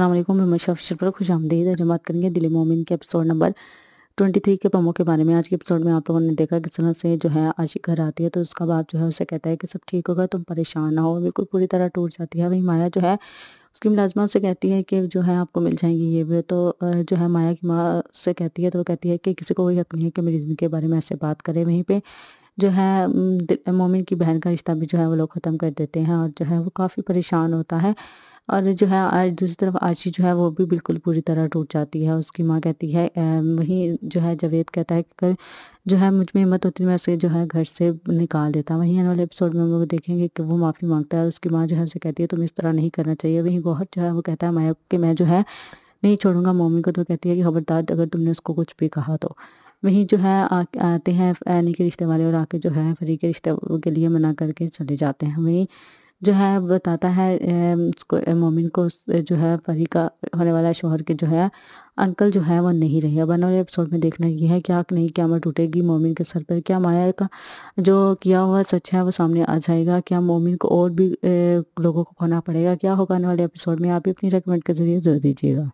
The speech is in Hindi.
अल्लाम मैं मशा अफसर पर खुश आमदी आज हम बात करेंगे दिल मोमिन के एपिसोड नंबर 23 के पमों के बारे में आज के एपिसोड में आप लोगों ने देखा किस तरह से जो है आशी घर आती है तो उसका बाप जो है उसे कहता है कि सब ठीक होगा तुम परेशान ना हो बिल्कुल पूरी तरह टूट जाती है वहीं माया जो है उसकी मुलाजमा उसे कहती है कि जो है आपको मिल जाएंगी ये भी तो जो है माया की माँ उससे कहती है तो वो कहती है कि किसी को कोई हक नहीं है कि मेरी ज़िंदगी के बारे में ऐसे बात करें वहीं पर जो है मोमिन की बहन का रिश्ता भी जो है वो लोग ख़त्म कर देते हैं और जो है वो काफ़ी परेशान होता है और जो है आज दूसरी तरफ आशी जो है वो भी बिल्कुल पूरी तरह टूट जाती है उसकी माँ कहती है वहीं जो है जावेद कहता है कि जो है मुझ में हिम्मत होती है मैं उसे जो है घर से निकाल देता वहीं आने वाले एपिसोड में हम लोग देखेंगे कि वो माफ़ी मांगता है और उसकी माँ जो है उसे कहती है तुम इस तरह नहीं करना चाहिए वहीं गौहर जो है वो कहता है माया कि मैं जो है नहीं छोड़ूंगा मम्मी को तो कहती है कि खबरदार अगर तुमने उसको कुछ भी कहा तो वहीं जो है आ, आते हैं एनी के रिश्ते वाले और आके जो है फरी के रिश्ते के लिए मना करके चले जाते हैं वहीं जो है बताता है उसको मोमिन को जो है परी का होने वाला शोहर के जो है अंकल जो है वो नहीं रहे वन वाले एपिसोड में देखना यह है क्या नहीं क्या मैं टूटेगी मोमिन के सर पर क्या माया का जो किया हुआ सच है वो सामने आ जाएगा क्या मोमिन को और भी ए, लोगों को खोना पड़ेगा क्या होगा आने वाले एपिसोड में आप अपनी रिकमेंड के ज़रिए जोड़ दीजिएगा